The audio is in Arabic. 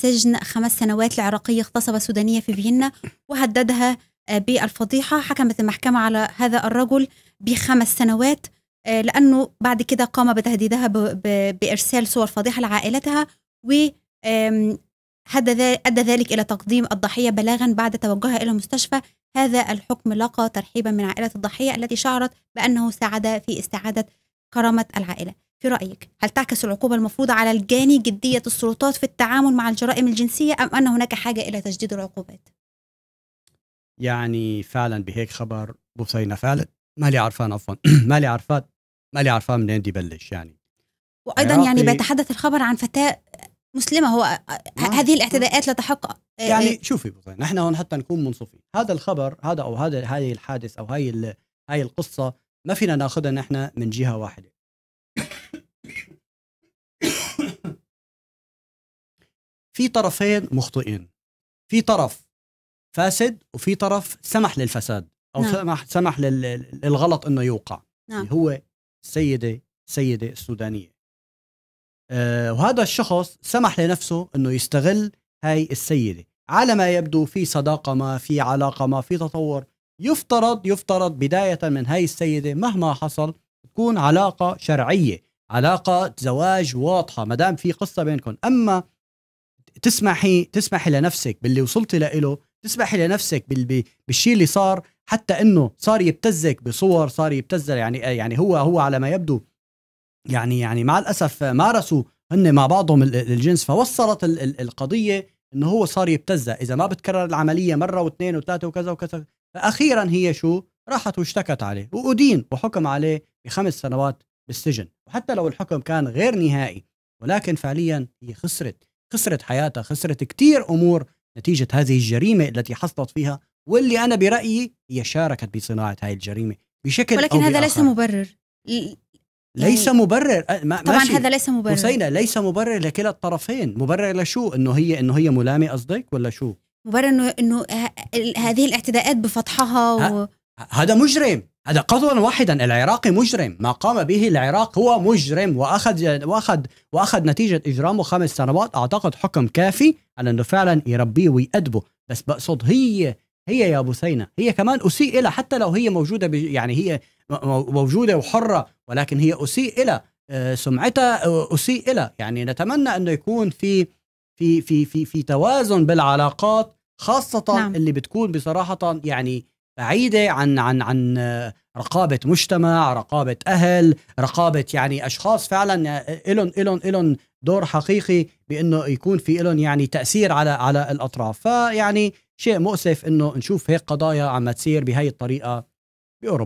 سجن خمس سنوات لعراقية اغتصب سودانية في فيينا وهددها آه، بالفضيحة حكمت المحكمة على هذا الرجل بخمس سنوات آه، لأنه بعد كده قام بتهديدها بإرسال صور فضيحة لعائلتها و أدى ذلك إلى تقديم الضحية بلاغا بعد توجهها إلى المستشفى هذا الحكم لقى ترحيبا من عائلة الضحية التي شعرت بأنه ساعد في استعادة كرامة العائلة في رأيك هل تعكس العقوبة المفروضة على الجاني جدية السلطات في التعامل مع الجرائم الجنسية أم أن هناك حاجة إلى تجديد العقوبات؟ يعني فعلا بهيك خبر بوسينا فعلا مالي عرفان عفوا مالي عرفان مالي عرفان منين بدي بلش يعني وايضا يعني بيتحدث الخبر عن فتاه مسلمه هو هذه الاعتداءات لا تحق آه، يعني آه، شوفي بوسينا نحن هون حتى نكون منصفين هذا الخبر هذا او هذا هذه الحادث او هاي هاي القصه ما فينا ناخذها نحن من جهه واحده في طرفين مخطئين في طرف فاسد وفي طرف سمح للفساد او نعم. سمح سمح للغلط انه يوقع نعم. اللي هو السيده السيده السودانيه أه وهذا الشخص سمح لنفسه انه يستغل هاي السيده على ما يبدو في صداقه ما في علاقه ما في تطور يفترض يفترض بدايه من هاي السيده مهما حصل تكون علاقه شرعيه علاقه زواج واضحه ما دام في قصه بينكم اما تسمحي تسمحي لنفسك باللي وصلتي له تسمحي لنفسك بالشيء اللي صار حتى انه صار يبتزك بصور صار يبتز يعني يعني هو هو على ما يبدو يعني يعني مع الاسف مارسوا هن مع بعضهم الجنس فوصلت القضيه انه هو صار يبتزها اذا ما بتكرر العمليه مره واثنين وثلاثه وكذا وكذا فاخيرا هي شو راحت واشتكت عليه وأدين وحكم عليه بخمس سنوات بالسجن وحتى لو الحكم كان غير نهائي ولكن فعليا هي خسرت خسرت حياتها خسرت كتير أمور نتيجة هذه الجريمة التي حصلت فيها واللي أنا برأيي هي شاركت بصناعة هذه الجريمة بشكل ولكن أو هذا ليس مبرر ليس يعني مبرر ما طبعا ماشي. هذا ليس مبرر حسينة ليس مبرر لكلا الطرفين مبرر لشو انه هي انه هي ملامه قصدك ولا شو مبرر انه انه هذه الاعتداءات بفتحها و... هذا مجرم هذا قضوا واحدا العراقي مجرم ما قام به العراق هو مجرم واخذ واخذ واخذ نتيجه اجرامه خمس سنوات اعتقد حكم كافي على انه فعلا يربيه ويأدبه بس بقصد هي هي يا ابو سينا هي كمان اسيء لها حتى لو هي موجوده يعني هي موجوده وحره ولكن هي اسيء لها آه، سمعتها آه، اسيء لها يعني نتمنى انه يكون في في في في في توازن بالعلاقات خاصه نعم. اللي بتكون بصراحه يعني بعيده عن عن عن رقابه مجتمع، رقابه اهل، رقابه يعني اشخاص فعلا الهم الهم الهم دور حقيقي بانه يكون في إلهم يعني تاثير على على الاطراف، فيعني شيء مؤسف انه نشوف هيك قضايا عم تصير بهي الطريقه باوروبا